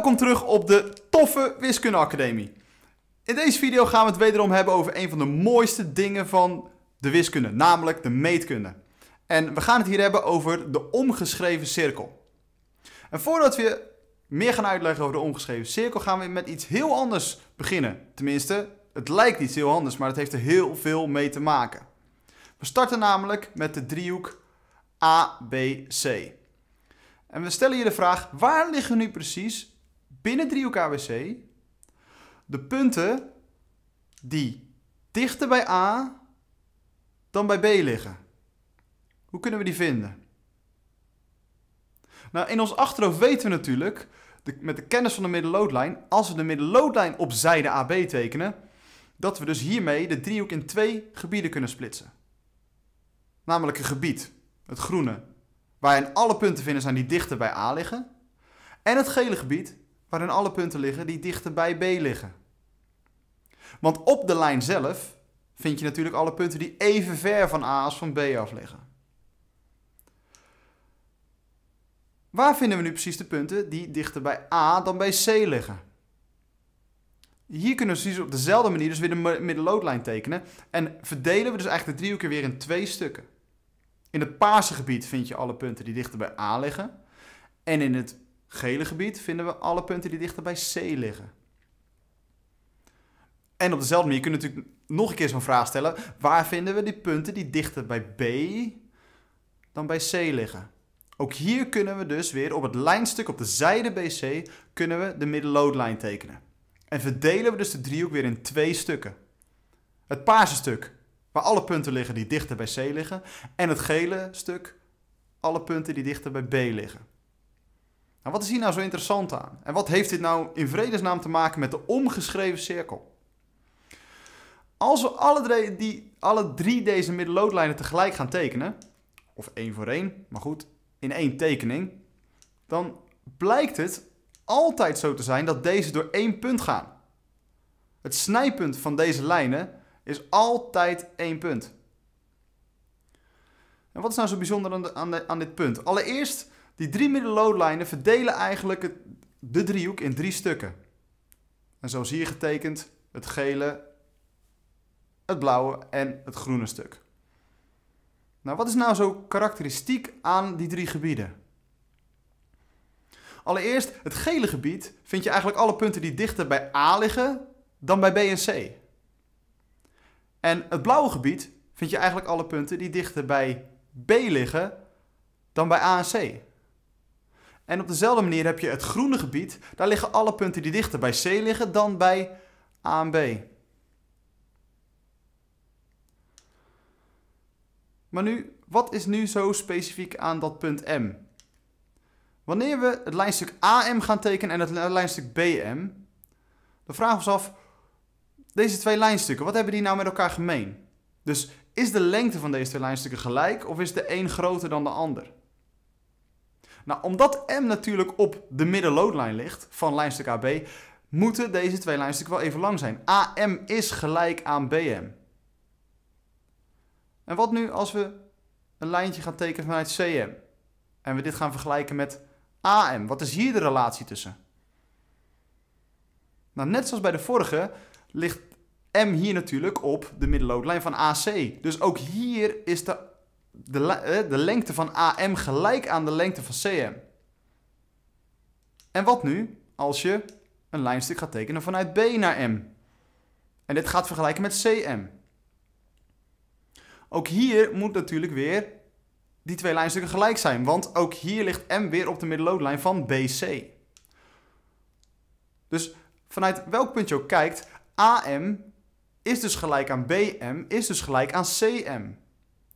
Welkom terug op de toffe Academie. In deze video gaan we het wederom hebben over een van de mooiste dingen van de wiskunde, namelijk de meetkunde. En we gaan het hier hebben over de omgeschreven cirkel. En voordat we meer gaan uitleggen over de omgeschreven cirkel, gaan we met iets heel anders beginnen. Tenminste, het lijkt iets heel anders, maar het heeft er heel veel mee te maken. We starten namelijk met de driehoek ABC. En we stellen hier de vraag: waar liggen nu precies binnen driehoek ABC de punten die dichter bij A dan bij B liggen. Hoe kunnen we die vinden? Nou, in ons achterhoofd weten we natuurlijk, met de kennis van de middenloodlijn, als we de middenloodlijn op zijde AB tekenen, dat we dus hiermee de driehoek in twee gebieden kunnen splitsen. Namelijk een gebied, het groene, waarin alle punten vinden zijn die dichter bij A liggen, en het gele gebied, waarin alle punten liggen die dichter bij B liggen. Want op de lijn zelf vind je natuurlijk alle punten die even ver van A als van B af liggen. Waar vinden we nu precies de punten die dichter bij A dan bij C liggen? Hier kunnen we precies op dezelfde manier dus weer de middenloodlijn tekenen. En verdelen we dus eigenlijk de driehoek weer in twee stukken. In het paarse gebied vind je alle punten die dichter bij A liggen. En in het gele gebied vinden we alle punten die dichter bij C liggen. En op dezelfde manier kunnen we natuurlijk nog een keer zo'n vraag stellen. Waar vinden we die punten die dichter bij B dan bij C liggen? Ook hier kunnen we dus weer op het lijnstuk op de zijde BC kunnen we de middenloodlijn tekenen. En verdelen we dus de driehoek weer in twee stukken. Het paarse stuk, waar alle punten liggen die dichter bij C liggen. En het gele stuk, alle punten die dichter bij B liggen. Nou, wat is hier nou zo interessant aan? En wat heeft dit nou in vredesnaam te maken met de omgeschreven cirkel? Als we alle drie, die, alle drie deze middenloodlijnen tegelijk gaan tekenen, of één voor één, maar goed, in één tekening, dan blijkt het altijd zo te zijn dat deze door één punt gaan. Het snijpunt van deze lijnen is altijd één punt. En wat is nou zo bijzonder aan, aan dit punt? Allereerst die drie middenloodlijnen verdelen eigenlijk het, de driehoek in drie stukken. En zoals hier getekend, het gele, het blauwe en het groene stuk. Nou, wat is nou zo karakteristiek aan die drie gebieden? Allereerst, het gele gebied vind je eigenlijk alle punten die dichter bij A liggen dan bij B en C. En het blauwe gebied vind je eigenlijk alle punten die dichter bij B liggen dan bij A en C. En op dezelfde manier heb je het groene gebied. Daar liggen alle punten die dichter bij C liggen dan bij A en B. Maar nu, wat is nu zo specifiek aan dat punt M? Wanneer we het lijnstuk AM gaan tekenen en het lijnstuk BM, dan vragen we ons af, deze twee lijnstukken, wat hebben die nou met elkaar gemeen? Dus is de lengte van deze twee lijnstukken gelijk of is de een groter dan de ander? Nou, omdat M natuurlijk op de middenloodlijn ligt van lijnstuk AB, moeten deze twee lijnstukken wel even lang zijn. AM is gelijk aan BM. En wat nu als we een lijntje gaan tekenen vanuit CM? En we dit gaan vergelijken met AM. Wat is hier de relatie tussen? Nou, net zoals bij de vorige ligt M hier natuurlijk op de middenloodlijn van AC. Dus ook hier is de de, eh, de lengte van AM gelijk aan de lengte van CM. En wat nu als je een lijnstuk gaat tekenen vanuit B naar M? En dit gaat vergelijken met CM. Ook hier moet natuurlijk weer die twee lijnstukken gelijk zijn, want ook hier ligt M weer op de middenloodlijn van BC. Dus vanuit welk punt je ook kijkt, AM is dus gelijk aan BM, is dus gelijk aan CM.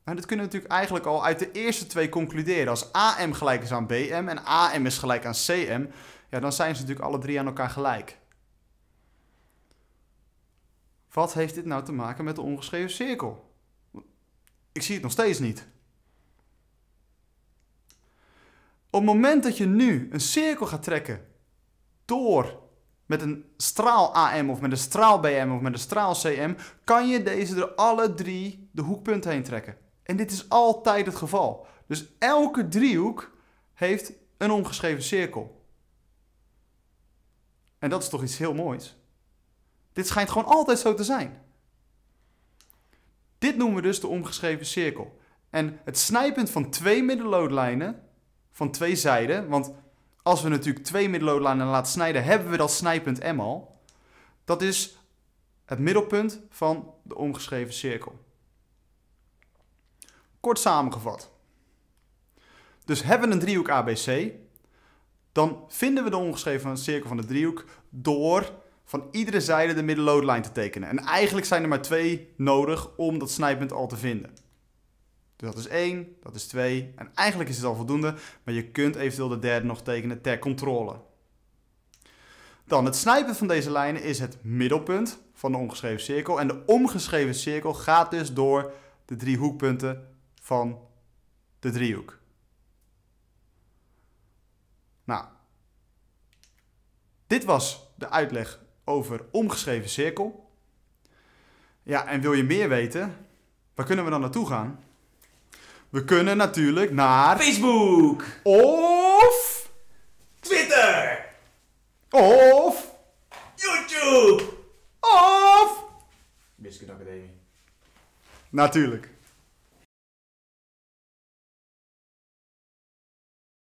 Nou, dat kunnen we natuurlijk eigenlijk al uit de eerste twee concluderen. Als AM gelijk is aan BM en AM is gelijk aan CM, ja, dan zijn ze natuurlijk alle drie aan elkaar gelijk. Wat heeft dit nou te maken met de ongeschreven cirkel? Ik zie het nog steeds niet. Op het moment dat je nu een cirkel gaat trekken door met een straal AM of met een straal BM of met een straal CM, kan je deze er alle drie de hoekpunten heen trekken. En dit is altijd het geval. Dus elke driehoek heeft een omgeschreven cirkel. En dat is toch iets heel moois. Dit schijnt gewoon altijd zo te zijn. Dit noemen we dus de omgeschreven cirkel. En het snijpunt van twee middenloodlijnen, van twee zijden, want als we natuurlijk twee middenloodlijnen laten snijden, hebben we dat snijpunt M al. Dat is het middelpunt van de omgeschreven cirkel. Kort samengevat. Dus hebben we een driehoek ABC, dan vinden we de ongeschreven cirkel van de driehoek door van iedere zijde de middenloodlijn te tekenen. En eigenlijk zijn er maar twee nodig om dat snijpunt al te vinden. Dus dat is één, dat is twee en eigenlijk is het al voldoende, maar je kunt eventueel de derde nog tekenen ter controle. Dan het snijpunt van deze lijnen is het middelpunt van de ongeschreven cirkel en de omgeschreven cirkel gaat dus door de drie hoekpunten van de driehoek. Nou, dit was de uitleg over omgeschreven cirkel. Ja, en wil je meer weten? Waar kunnen we dan naartoe gaan? We kunnen natuurlijk naar Facebook of Twitter of YouTube of Biscuit Academie. Natuurlijk.